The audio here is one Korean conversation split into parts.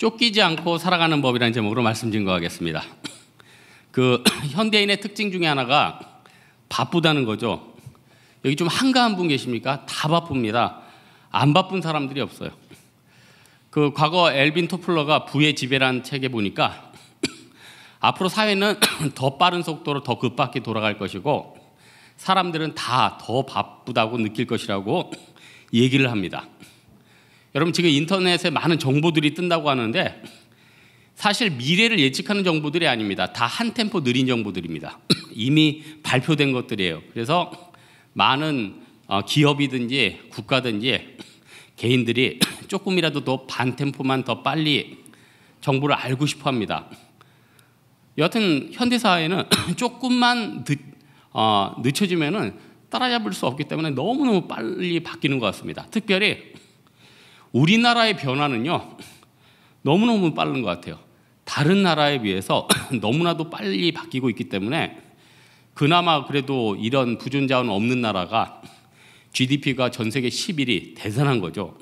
쫓기지 않고 살아가는 법이라는 제목으로 말씀드거 하겠습니다. 그 현대인의 특징 중에 하나가 바쁘다는 거죠. 여기 좀 한가한 분 계십니까? 다 바쁩니다. 안 바쁜 사람들이 없어요. 그 과거 엘빈 토플러가 부의 지배란 책에 보니까 앞으로 사회는 더 빠른 속도로 더 급박히 돌아갈 것이고 사람들은 다 더 바쁘다고 느낄 것이라고 얘기를 합니다. 여러분 지금 인터넷에 많은 정보들이 뜬다고 하는데 사실 미래를 예측하는 정보들이 아닙니다. 다 한 템포 느린 정보들입니다. 이미 발표된 것들이에요. 그래서 많은 어, 기업이든지 국가든지 개인들이 조금이라도 더 반 템포만 더 빨리 정보를 알고 싶어 합니다. 여하튼 현대사회는 조금만 늦, 어, 늦춰지면은 따라잡을 수 없기 때문에 너무너무 빨리 바뀌는 것 같습니다. 특별히 우리나라의 변화는요, 너무너무 빠른 것 같아요. 다른 나라에 비해서 너무나도 빨리 바뀌고 있기 때문에 그나마 그래도 이런 부존자원 없는 나라가 GDP가 전 세계 11위 대단한 거죠.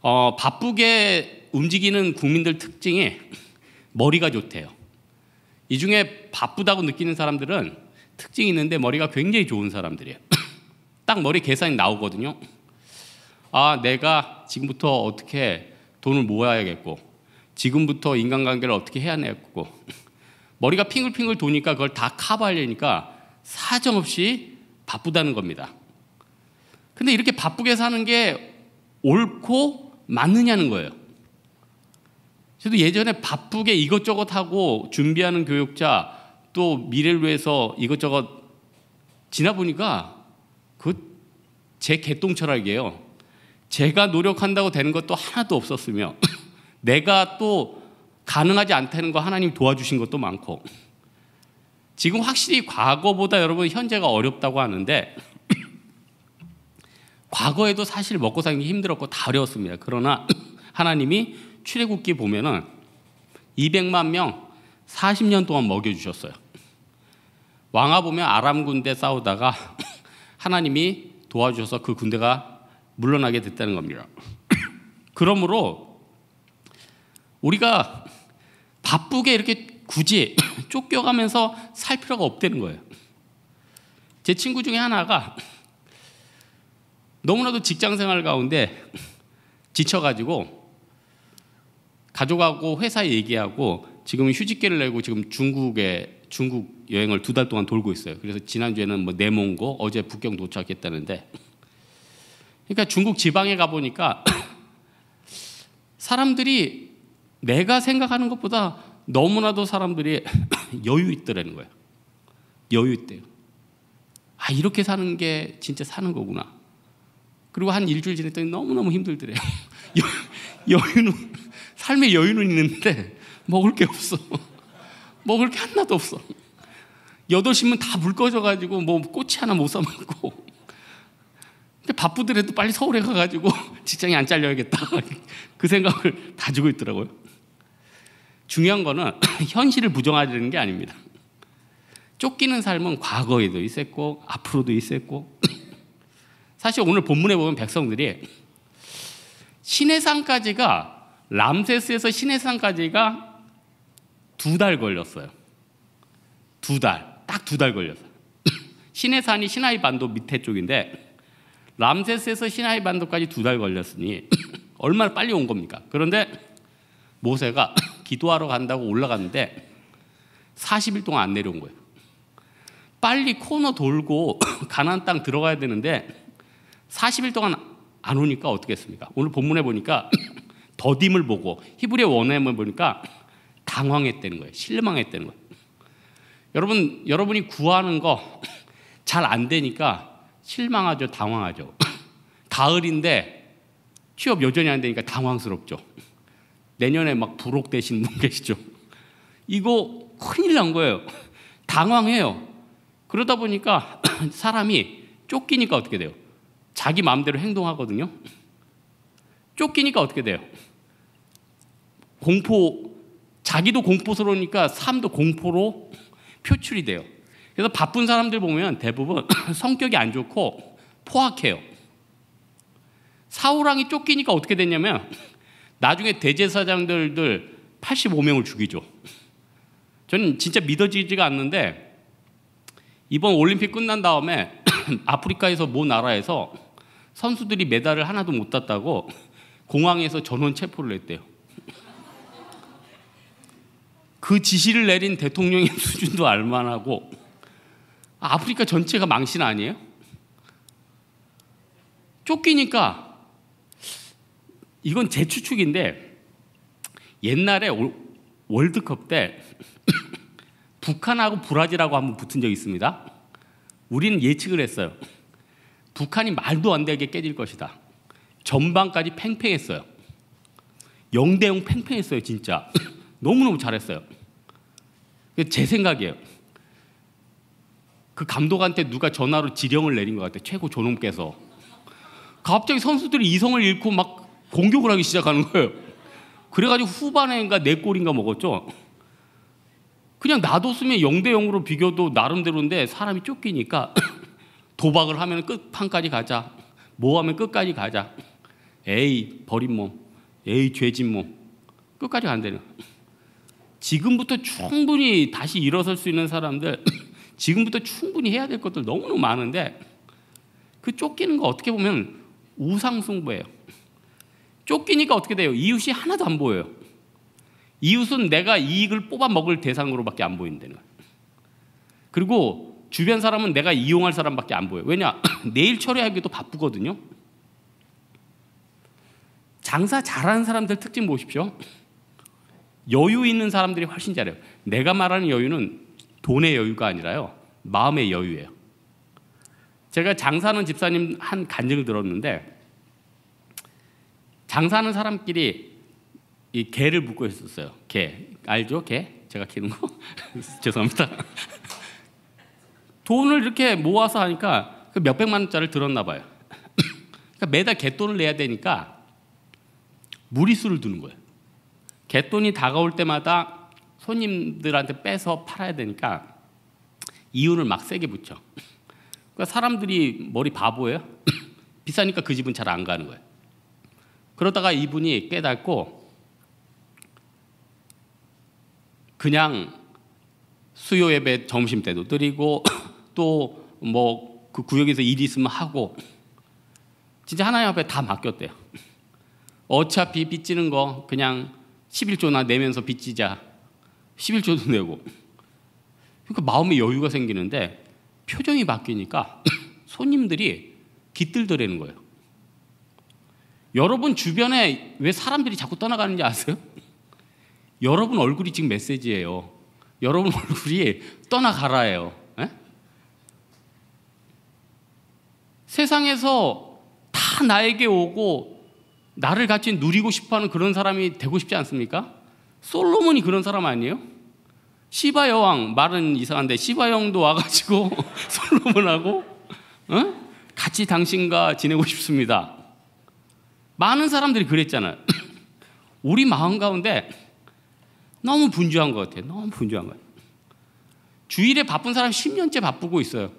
어, 바쁘게 움직이는 국민들 특징이 머리가 좋대요. 이 중에 바쁘다고 느끼는 사람들은 특징이 있는데 머리가 굉장히 좋은 사람들이에요. 딱 머리 계산이 나오거든요. 아, 내가 지금부터 어떻게 돈을 모아야겠고, 지금부터 인간관계를 어떻게 해야 되 겠고 머리가 핑글핑글 도니까 그걸 다 커버하려니까 사정없이 바쁘다는 겁니다. 근데 이렇게 바쁘게 사는 게 옳고 맞느냐는 거예요. 저도 예전에 바쁘게 이것저것 하고 준비하는 교육자 또 미래를 위해서 이것저것 지나 보니까 그 제 개똥 철학이에요. 제가 노력한다고 되는 것도 하나도 없었으며 내가 또 가능하지 않다는 거 하나님 도와주신 것도 많고 지금 확실히 과거보다 여러분 현재가 어렵다고 하는데 과거에도 사실 먹고 살기 힘들었고 다 어려웠습니다. 그러나 하나님이 출애굽기 보면은 200만 명 40년 동안 먹여 주셨어요. 왕아 보면 아람 군대 싸우다가 하나님이 도와주셔서 그 군대가 물러나게 됐다는 겁니다. 그러므로 우리가 바쁘게 이렇게 굳이 쫓겨가면서 살 필요가 없다는 거예요. 제 친구 중에 하나가 너무나도 직장 생활 가운데 지쳐가지고 가족하고 회사 얘기하고 지금 휴직계를 내고 지금 중국에 중국 여행을 두 달 동안 돌고 있어요. 그래서 지난주에는 뭐 내몽고 어제 북경 도착했다는데 그러니까 중국 지방에 가보니까 사람들이 내가 생각하는 것보다 너무나도 사람들이 여유 있더라는 거예요. 여유 있대요. 아, 이렇게 사는 게 진짜 사는 거구나. 그리고 한 일주일 지냈더니 너무너무 힘들더래요. 여유는, 삶의 여유는 있는데 먹을 게 없어. 먹을 게 하나도 없어. 여덟 시면다 물 꺼져가지고 뭐 꼬치 하나 못 사먹고 근데 바쁘더라도 빨리 서울에 가가지고 직장이 안 잘려야겠다. 그 생각을 가지고 있더라고요. 중요한 거는 현실을 부정하려는 게 아닙니다. 쫓기는 삶은 과거에도 있었고, 앞으로도 있었고. 사실 오늘 본문에 보면 백성들이 신의 산까지가, 람세스에서 신의 산까지가 두 달 걸렸어요. 두 달. 딱 두 달 걸렸어요. 신의 산이 시나이 반도 밑에 쪽인데, 람세스에서 시나이 반도까지 두 달 걸렸으니 얼마나 빨리 온 겁니까? 그런데 모세가 기도하러 간다고 올라갔는데 40일 동안 안 내려온 거예요. 빨리 코너 돌고 가나안 땅 들어가야 되는데 40일 동안 안 오니까 어떻겠습니까? 오늘 본문에 보니까 더딤을 보고 히브리 원어에 보니까 당황했다는 거예요. 실망했다는 거예요. 여러분 여러분이 구하는 거 잘 안 되니까 실망하죠, 당황하죠. 가을인데 취업 여전히 안 되니까 당황스럽죠. 내년에 막 부록되신 분 계시죠. 이거 큰일 난 거예요. 당황해요. 그러다 보니까 사람이 쫓기니까 어떻게 돼요? 자기 마음대로 행동하거든요. 쫓기니까 어떻게 돼요? 공포, 자기도 공포스러우니까 삶도 공포로 표출이 돼요. 그래서 바쁜 사람들 보면 대부분 성격이 안 좋고 포악해요. 사우랑이 쫓기니까 어떻게 됐냐면 나중에 대제사장들 85명을 죽이죠. 저는 진짜 믿어지지가 않는데 이번 올림픽 끝난 다음에 아프리카에서 모 나라에서 선수들이 메달을 하나도 못 땄다고 공항에서 전원 체포를 했대요. 그 지시를 내린 대통령의 수준도 알만하고 아프리카 전체가 망신 아니에요? 쫓기니까 이건 제 추측인데 옛날에 월드컵 때 북한하고 브라질하고 한번 붙은 적이 있습니다. 우리는 예측을 했어요. 북한이 말도 안 되게 깨질 것이다. 전반까지 팽팽했어요. 0대0 팽팽했어요, 진짜. 너무너무 잘했어요. 제 생각이에요. 그 감독한테 누가 전화로 지령을 내린 것 같아. 최고 존엄께서. 갑자기 선수들이 이성을 잃고 막 공격을 하기 시작하는 거예요. 그래가지고 후반에인가 내 네 골인가 먹었죠. 그냥 놔뒀으면 0대 0으로 비교도 나름대로인데 사람이 쫓기니까 도박을 하면 끝판까지 가자. 뭐 하면 끝까지 가자. 에이, 버린 몸. 에이, 죄진 몸. 끝까지 안 되는. 지금부터 충분히 다시 일어설 수 있는 사람들 지금부터 충분히 해야 될 것들 너무너무 많은데 그 쫓기는 거 어떻게 보면 우상숭배예요. 쫓기니까 어떻게 돼요? 이웃이 하나도 안 보여요. 이웃은 내가 이익을 뽑아 먹을 대상으로밖에 안 보인다는 거예요. 그리고 주변 사람은 내가 이용할 사람밖에 안 보여요. 왜냐? 내일 처리하기도 바쁘거든요. 장사 잘하는 사람들 특징 보십시오. 여유 있는 사람들이 훨씬 잘해요. 내가 말하는 여유는 돈의 여유가 아니라요. 마음의 여유예요. 제가 장사는 집사님 한 간증을 들었는데 장사하는 사람끼리 이 개를 묶고 있었어요. 개 알죠? 개 제가 키는 거 죄송합니다. 돈을 이렇게 모아서 하니까 그 몇 백만 원짜리 들었나 봐요. 그러니까 매달 개돈을 내야 되니까 무리수를 두는 거예요. 개돈이 다가올 때마다 손님들한테 빼서 팔아야 되니까 이윤을 막 세게 붙여. 그러니까 사람들이 머리 바보예요. 비싸니까 그 집은 잘 안 가는 거예요. 그러다가 이분이 깨닫고 그냥 수요 예배 점심 때도 드리고 또 뭐 그 구역에서 일 있으면 하고 진짜 하나님 앞에 다 맡겼대요. 어차피 빚지는 거 그냥 11조나 내면서 빚지자. 11조도 내고. 그러니까 마음의 여유가 생기는데 표정이 바뀌니까 손님들이 깃들더라는 거예요. 여러분 주변에 왜 사람들이 자꾸 떠나가는지 아세요? 여러분 얼굴이 지금 메시지예요. 여러분 얼굴이 떠나가라예요. 에? 예? 세상에서 다 나에게 오고 나를 같이 누리고 싶어하는 그런 사람이 되고 싶지 않습니까? 솔로몬이 그런 사람 아니에요? 시바 여왕 말은 이상한데 시바 여왕도 와가지고 솔로몬하고 어? 같이 당신과 지내고 싶습니다. 많은 사람들이 그랬잖아요. 우리 마음 가운데 너무 분주한 것 같아요. 너무 분주한 것같아요 주일에 바쁜 사람 10년째 바쁘고 있어요.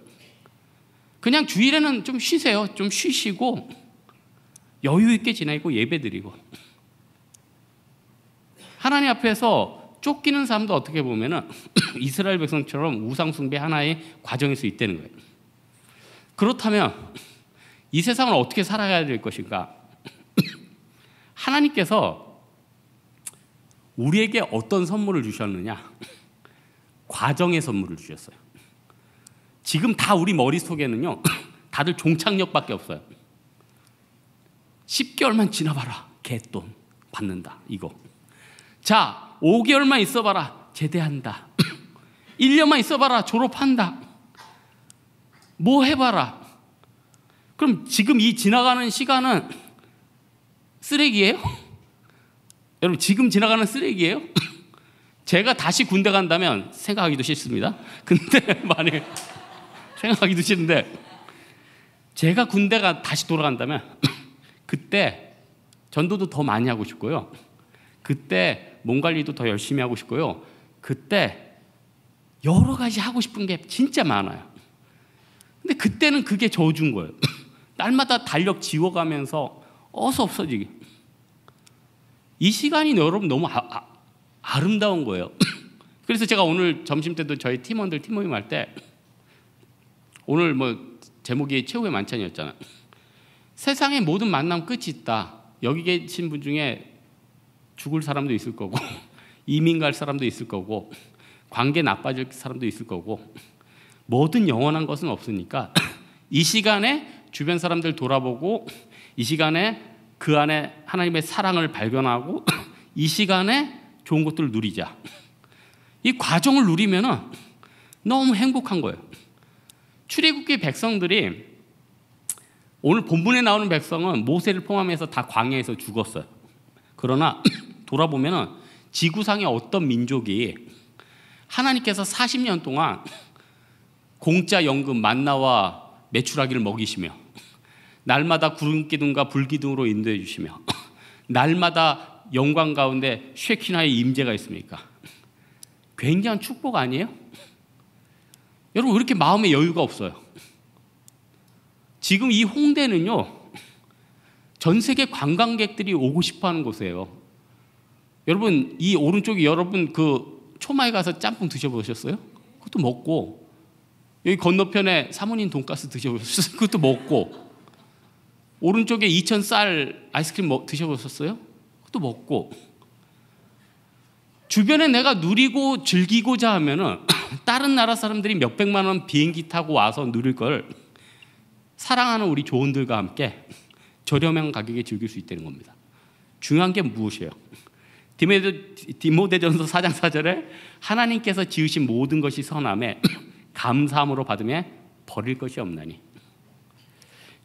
그냥 주일에는 좀 쉬세요. 좀 쉬시고 여유 있게 지내고 예배 드리고 하나님 앞에서 쫓기는 사람도 어떻게 보면 이스라엘 백성처럼 우상숭배 하나의 과정일 수 있다는 거예요. 그렇다면 이 세상을 어떻게 살아가야 될 것인가? 하나님께서 우리에게 어떤 선물을 주셨느냐? 과정의 선물을 주셨어요. 지금 다 우리 머릿속에는요, 다들 종착역밖에 없어요. 10개월만 지나봐라. 개돈 받는다. 이거. 자, 5개월만 있어봐라. 제대한다. 1년만 있어봐라. 졸업한다. 뭐 해봐라. 그럼 지금 이 지나가는 시간은 쓰레기예요? 여러분 지금 지나가는 쓰레기예요? 제가 다시 군대 간다면 생각하기도 싫습니다. 근데 만약 에 생각하기도 싫은데 제가 군대가 다시 돌아간다면 그때 전도도 더 많이 하고 싶고요. 그때 몸 관리도 더 열심히 하고 싶고요. 그때 여러 가지 하고 싶은 게 진짜 많아요. 근데 그때는 그게 저주인 거예요. 날마다 달력 지워가면서 어서 없어지기이 시간이 여러분 너무 아, 아, 아름다운 거예요. 그래서 제가 오늘 점심 때도 저희 팀원들 팀 모임할 때 오늘 뭐 제목이 최후의 만찬이었잖아. 세상의 모든 만남 끝이 있다. 여기 계신 분 중에 죽을 사람도 있을 거고 이민 갈 사람도 있을 거고 관계 나빠질 사람도 있을 거고 뭐든 영원한 것은 없으니까 이 시간에 주변 사람들 돌아보고 이 시간에 그 안에 하나님의 사랑을 발견하고 이 시간에 좋은 것들을 누리자. 이 과정을 누리면 너무 행복한 거예요. 출애굽기 백성들이 오늘 본문에 나오는 백성은 모세를 포함해서 다 광야에서 죽었어요. 그러나 돌아보면 지구상의 어떤 민족이 하나님께서 40년 동안 공짜 연금 만나와 매출하기를 먹이시며 날마다 구름 기둥과 불 기둥으로 인도해 주시며 날마다 영광 가운데 쉐키나의 임재가 있습니까? 굉장한 축복 아니에요? 여러분 이렇게 마음의 여유가 없어요. 지금 이 홍대는요. 전 세계 관광객들이 오고 싶어 하는 곳이에요. 여러분 이오른쪽에 여러분 그 초마에 가서 짬뽕 드셔보셨어요? 그것도 먹고 여기 건너편에 사모님 돈가스 드셔보셨어요? 그것도 먹고 오른쪽에 2천 쌀 아이스크림 먹, 드셔보셨어요? 그것도 먹고 주변에 내가 누리고 즐기고자 하면은 다른 나라 사람들이 몇 백만 원 비행기 타고 와서 누릴 걸 사랑하는 우리 조원들과 함께 저렴한 가격에 즐길 수 있다는 겁니다. 중요한 게 무엇이에요? 디모데전서 4장 4절에 하나님께서 지으신 모든 것이 선함에 감사함으로 받음에 버릴 것이 없나니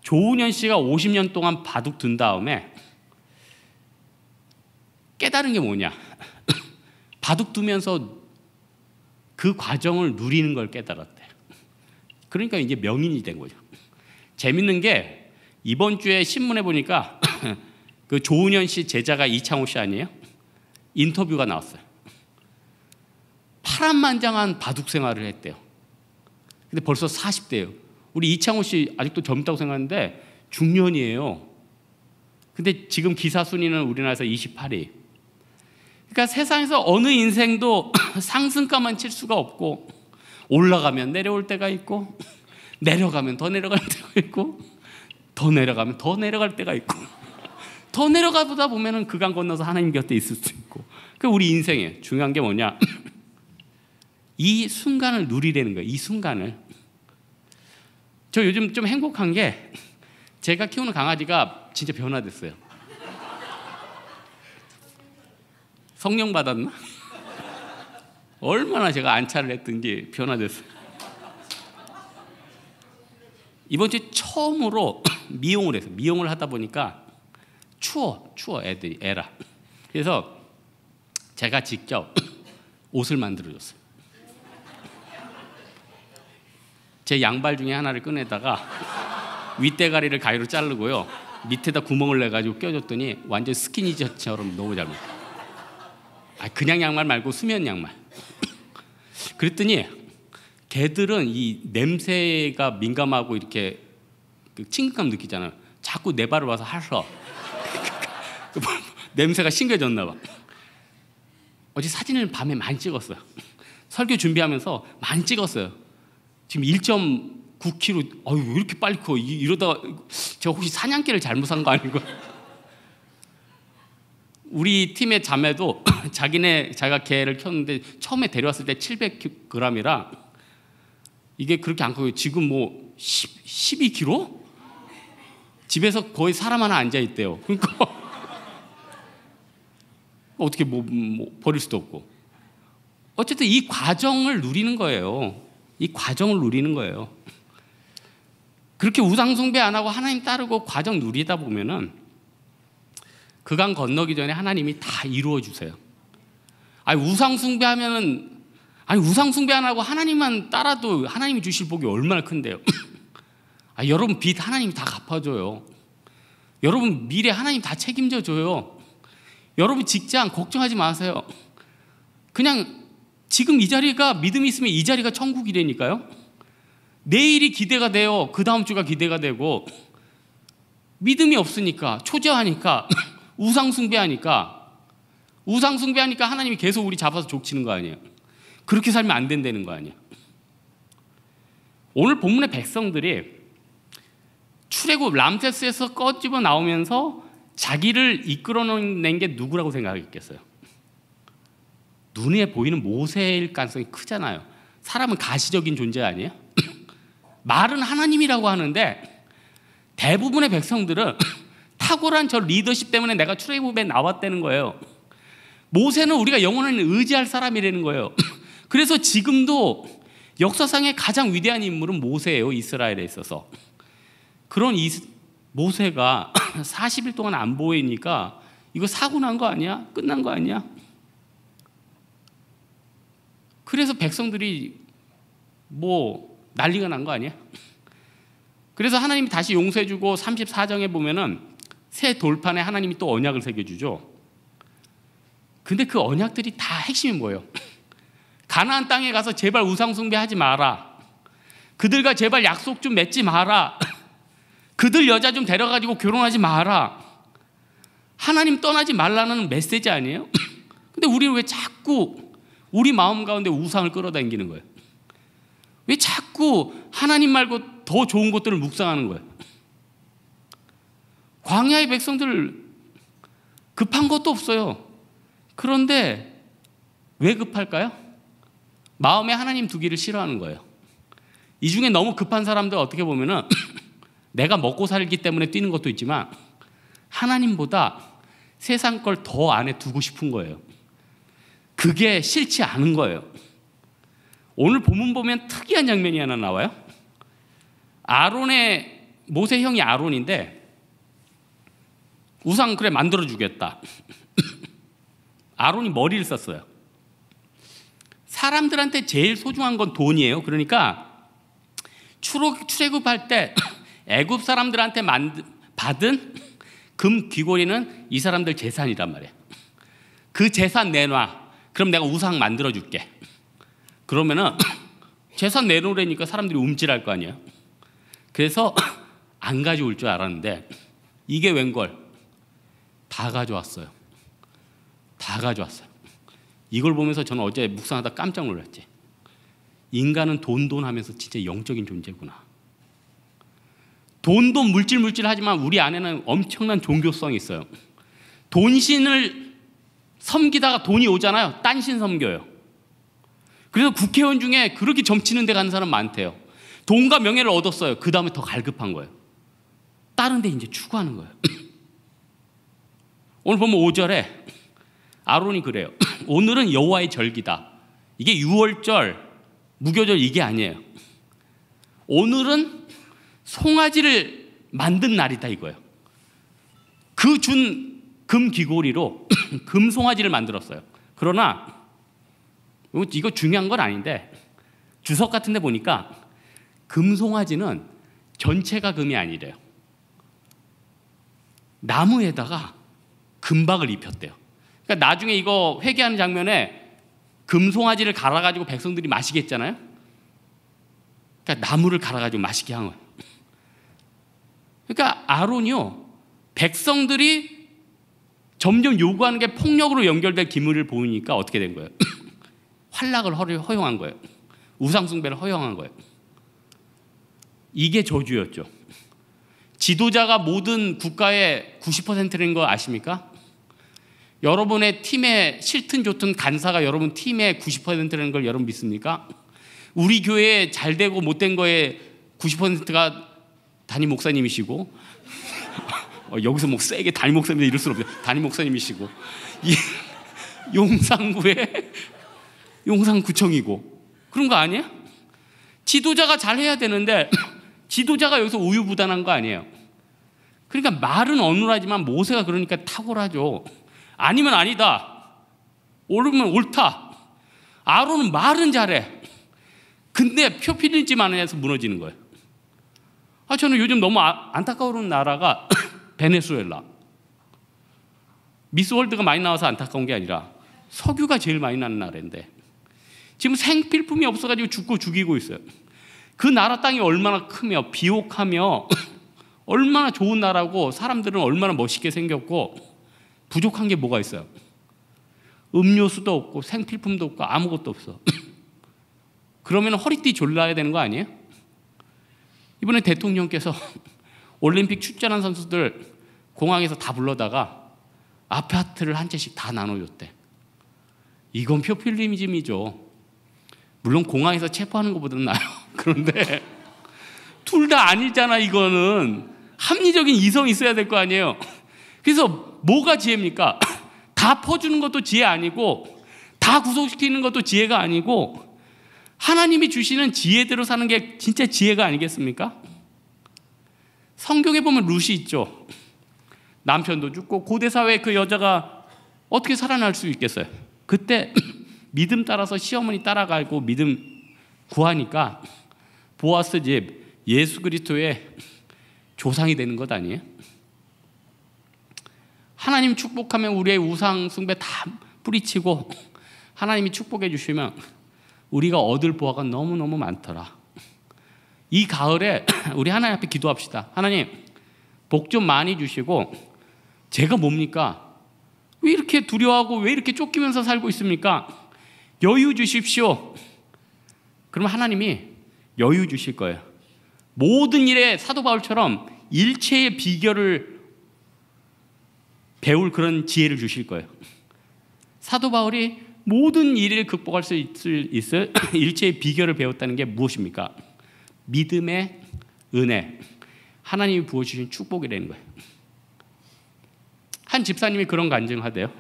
조은현 씨가 50년 동안 바둑 둔 다음에 깨달은 게 뭐냐 바둑 두면서 그 과정을 누리는 걸 깨달았대 그러니까 이제 명인이 된 거죠 재밌는 게 이번 주에 신문에 보니까 그 조은현 씨 제자가 이창호 씨 아니에요? 인터뷰가 나왔어요. 파란만장한 바둑 생활을 했대요. 근데 벌써 40대예요. 우리 이창호 씨 아직도 젊다고 생각하는데 중년이에요. 근데 지금 기사 순위는 우리나라에서 28위. 그러니까 세상에서 어느 인생도 상승가만 칠 수가 없고 올라가면 내려올 때가 있고 내려가면 더 내려갈 때가 있고 더 내려가면 더 내려갈 때가 있고 더 내려가보다 보면은 그 강 건너서 하나님 곁에 있을 수 있고. 그 우리 인생에 중요한 게 뭐냐? 이 순간을 누리라는 거예요. 이 순간을. 저 요즘 좀 행복한 게 제가 키우는 강아지가 진짜 변화됐어요. 성령 받았나? 얼마나 제가 안차를 했든지 변화됐어요. 이번 주에 처음으로 미용을 해서 미용을 하다 보니까 추워 추워 애들이 애라 그래서 제가 직접 옷을 만들어 줬어요. 제 양발 중에 하나를 꺼내다가 윗대가리를 가위로 자르고요. 밑에다 구멍을 내 가지고 껴줬더니 완전 스키니 저처럼 너무 잘 맞아. 아 그냥 양말 말고 수면 양말. 그랬더니 개들은 이 냄새가 민감하고 이렇게 그 친근감 느끼잖아요. 자꾸 내 발을 와서 핥어. 냄새가 심겨졌나 봐. 어제 사진을 밤에 많이 찍었어요. 설교 준비하면서 많이 찍었어요. 지금 1.9kg, 어유 이렇게 빨리 커? 이러다 제가 혹시 사냥개를 잘못 산 거 아닌가? 우리 팀의 자매도 자기네 자기가 개를 켰는데 처음에 데려왔을 때 700g이라 이게 그렇게 안 커요. 지금 뭐 10, 12kg? 집에서 거의 사람 하나 앉아 있대요. 그러니까 어떻게 뭐, 뭐 버릴 수도 없고. 어쨌든 이 과정을 누리는 거예요. 이 과정을 누리는 거예요. 그렇게 우상숭배 안 하고 하나님 따르고 과정 누리다 보면은 그강 건너기 전에 하나님이 다 이루어 주세요. 아니 우상숭배 하면은 아니 우상숭배 안 하고 하나님만 따라도 하나님이 주실 복이 얼마나 큰데요. 아 여러분 빚 하나님이 다 갚아줘요. 여러분 미래 하나님 다 책임져 줘요. 여러분 직장 걱정하지 마세요. 그냥 지금 이 자리가 믿음이 있으면 이 자리가 천국이라니까요. 내일이 기대가 돼요. 그 다음 주가 기대가 되고 믿음이 없으니까 초조하니까 우상 숭배하니까 우상 숭배하니까 하나님이 계속 우리 잡아서 족치는 거 아니에요. 그렇게 살면 안 된다는 거 아니에요. 오늘 본문의 백성들이 출애굽 람세스에서 꺼집어 나오면서 자기를 이끌어낸 게 누구라고 생각했겠어요? 눈에 보이는 모세일 가능성이 크잖아요. 사람은 가시적인 존재 아니에요? 말은 하나님이라고 하는데 대부분의 백성들은 탁월한 저 리더십 때문에 내가 출애굽에 나왔다는 거예요. 모세는 우리가 영원히 의지할 사람이라는 거예요. 그래서 지금도 역사상의 가장 위대한 인물은 모세예요. 이스라엘에 있어서. 그런 이스, 모세가 40일 동안 안 보이니까 이거 사고 난 거 아니야? 끝난 거 아니야? 그래서 백성들이 뭐 난리가 난 거 아니야? 그래서 하나님이 다시 용서해주고 34장에 보면은 새 돌판에 하나님이 또 언약을 새겨주죠. 근데 그 언약들이 다 핵심이 뭐예요? 가나안 땅에 가서 제발 우상 숭배하지 마라. 그들과 제발 약속 좀 맺지 마라. 그들 여자 좀 데려가지고 결혼하지 마라. 하나님 떠나지 말라는 메시지 아니에요? 근데 우리는 왜 자꾸 우리 마음 가운데 우상을 끌어당기는 거예요? 왜 자꾸 하나님 말고 더 좋은 것들을 묵상하는 거예요? 광야의 백성들 급한 것도 없어요. 그런데 왜 급할까요? 마음에 하나님 두기를 싫어하는 거예요. 이 중에 너무 급한 사람들 어떻게 보면은 내가 먹고 살기 때문에 뛰는 것도 있지만 하나님보다 세상 걸 더 안에 두고 싶은 거예요. 그게 싫지 않은 거예요. 오늘 본문 보면 특이한 장면이 하나 나와요. 아론의 모세 형이 아론인데 우상 그래 만들어 주겠다. 아론이 머리를 썼어요. 사람들한테 제일 소중한 건 돈이에요. 그러니까 출애굽할 때 애굽 사람들한테 만드, 받은 금 귀고리는 이 사람들 재산이란 말이야. 그 재산 내놔. 그럼 내가 우상 만들어 줄게. 그러면은 재산 내놓으라니까 사람들이 움찔할 거 아니야. 그래서 안 가져올 줄 알았는데 이게 웬걸 다 가져왔어요. 다 가져왔어요. 이걸 보면서 저는 어제 묵상하다 깜짝 놀랐지. 인간은 돈돈 하면서 진짜 영적인 존재구나. 돈도 물질 물질하지만 우리 안에는 엄청난 종교성이 있어요. 돈신을 섬기다가 돈이 오잖아요. 딴신 섬겨요. 그래서 국회의원 중에 그렇게 점치는 데 가는 사람 많대요. 돈과 명예를 얻었어요. 그 다음에 더 갈급한 거예요. 다른 데 이제 추구하는 거예요. 오늘 보면 5절에 아론이 그래요. 오늘은 여호와의 절기다. 이게 6월절, 무교절 이게 아니에요. 오늘은 송아지를 만든 날이다 이거예요. 그 준 금귀고리로 금송아지를 만들었어요. 그러나 이거 중요한 건 아닌데 주석 같은 데 보니까 금송아지는 전체가 금이 아니래요. 나무에다가 금박을 입혔대요. 그러니까 나중에 이거 회개하는 장면에 금송아지를 갈아가지고 백성들이 마시겠잖아요. 그러니까 나무를 갈아가지고 마시게 한 거예요. 그러니까 아론이요. 백성들이 점점 요구하는 게 폭력으로 연결될 기물을 보이니까 어떻게 된 거예요? 활락을 허용한 거예요. 우상숭배를 허용한 거예요. 이게 저주였죠. 지도자가 모든 국가의 90%인 거 아십니까? 여러분의 팀의 싫든 좋든 간사가 여러분 팀의 90%라는 걸 여러분 믿습니까? 우리 교회 잘 되고 못된 거에 90%가 담임 목사님이시고 어, 여기서 뭐 세게 담임 목사님 이럴 이 수는 없죠. 담임 목사님이시고 이, 용산구에 용산구청이고 그런 거 아니야? 지도자가 잘해야 되는데 지도자가 여기서 우유부단한 거 아니에요. 그러니까 말은 어눌하지만 모세가 그러니까 탁월하죠. 아니면 아니다. 옳으면 옳다. 아론은 말은 잘해. 근데 표피는지 마에서 무너지는 거예요. 아, 저는 요즘 너무 아, 안타까운 나라가 베네수엘라. 미스 월드가 많이 나와서 안타까운 게 아니라 석유가 제일 많이 나는 나라인데 지금 생필품이 없어가지고 죽고 죽이고 있어요. 그 나라 땅이 얼마나 크며 비옥하며 얼마나 좋은 나라고 사람들은 얼마나 멋있게 생겼고 부족한 게 뭐가 있어요? 음료수도 없고 생필품도 없고 아무것도 없어. 그러면 허리띠 졸라야 되는 거 아니에요? 이번에 대통령께서 올림픽 출전한 선수들 공항에서 다 불러다가 아파트를 한 채씩 다 나눠줬대. 이건 표필리즘이죠. 물론 공항에서 체포하는 것보다는 나요. 그런데 둘 다 아니잖아 이거는 합리적인 이성이 있어야 될 거 아니에요. 그래서 뭐가 지혜입니까? 다 퍼주는 것도 지혜 아니고 다 구속시키는 것도 지혜가 아니고 하나님이 주시는 지혜대로 사는 게 진짜 지혜가 아니겠습니까? 성경에 보면 루시 있죠. 남편도 죽고 고대 사회그 여자가 어떻게 살아날 수 있겠어요? 그때 믿음 따라서 시어머니 따라가고 믿음 구하니까 보아스 집 예수 그리스도의 조상이 되는 것 아니에요? 하나님 축복하면 우리의 우상 숭배 다 뿌리치고 하나님이 축복해 주시면 우리가 얻을 보화가 너무너무 많더라. 이 가을에 우리 하나님 앞에 기도합시다. 하나님, 복 좀 많이 주시고, 제가 뭡니까? 왜 이렇게 두려워하고 왜 이렇게 쫓기면서 살고 있습니까? 여유 주십시오. 그러면 하나님이 여유 주실 거예요. 모든 일에 사도 바울처럼 일체의 비결을 배울 그런 지혜를 주실 거예요. 사도 바울이 모든 일을 극복할 수 있을, 있을 일체의 비결을 배웠다는 게 무엇입니까? 믿음의 은혜, 하나님이 부어주신 축복이라는 거예요. 한 집사님이 그런 간증하대요.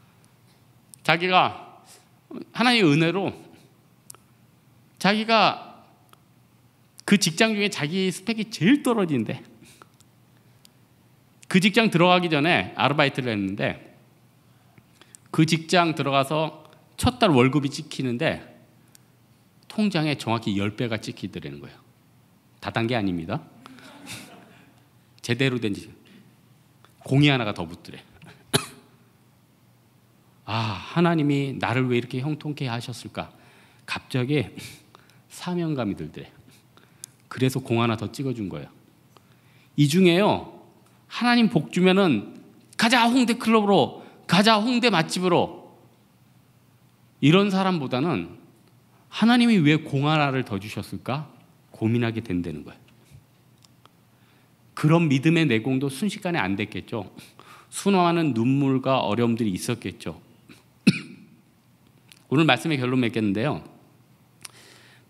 자기가 하나님의 은혜로 자기가 그 직장 중에 자기 스펙이 제일 떨어진데 그 직장 들어가기 전에 아르바이트를 했는데 그 직장 들어가서 첫 달 월급이 찍히는데 통장에 정확히 10배가 찍히더라는 거예요. 다단계 아닙니다. 제대로 된 공이 하나가 더 붙더래. 아, 하나님이 나를 왜 이렇게 형통케 하셨을까? 갑자기 사명감이 들더래. 그래서 공 하나 더 찍어준 거예요. 이 중에요, 하나님 복 주면은 가자 홍대 클럽으로 가자 홍대 맛집으로 이런 사람보다는 하나님이 왜 공하라를 더 주셨을까 고민하게 된다는 거예요. 그런 믿음의 내공도 순식간에 안 됐겠죠. 순화하는 눈물과 어려움들이 있었겠죠. 오늘 말씀의 결론 맺겠는데요.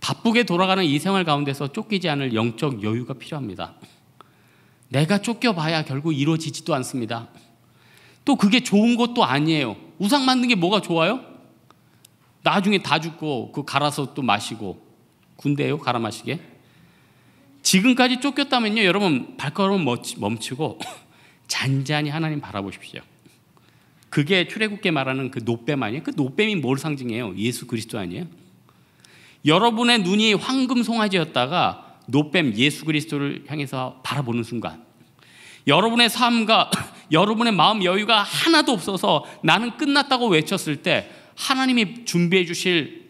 바쁘게 돌아가는 이 생활 가운데서 쫓기지 않을 영적 여유가 필요합니다. 내가 쫓겨봐야 결국 이루어지지도 않습니다. 또 그게 좋은 것도 아니에요. 우상 만든 게 뭐가 좋아요? 나중에 다 죽고 그 갈아서 또 마시고 군대요 갈아 마시게. 지금까지 쫓겼다면요 여러분 발걸음 멈추고 잔잔히 하나님 바라보십시오. 그게 출애굽게 말하는 그 노뱀 아니에요? 그 노뱀이 뭘 상징해요? 예수 그리스도 아니에요? 여러분의 눈이 황금 송아지였다가 노뱀 예수 그리스도를 향해서 바라보는 순간 여러분의 삶과 여러분의 마음 여유가 하나도 없어서 나는 끝났다고 외쳤을 때 하나님이 준비해 주실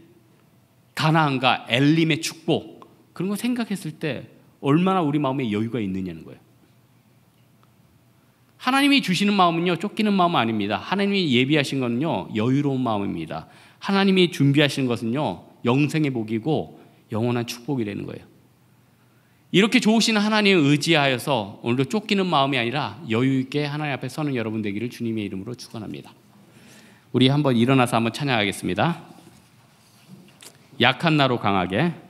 가나안과 엘림의 축복 그런 거 생각했을 때 얼마나 우리 마음에 여유가 있느냐는 거예요. 하나님이 주시는 마음은요 쫓기는 마음 아닙니다. 하나님이 예비하신 거는요 여유로운 마음입니다. 하나님이 준비하신 것은요 영생의 복이고 영원한 축복이 되는 거예요. 이렇게 좋으신 하나님 의지하여서 오늘도 쫓기는 마음이 아니라 여유 있게 하나님 앞에 서는 여러분 되기를 주님의 이름으로 축원합니다. 우리 한번 일어나서 한번 찬양하겠습니다. 약한 나로 강하게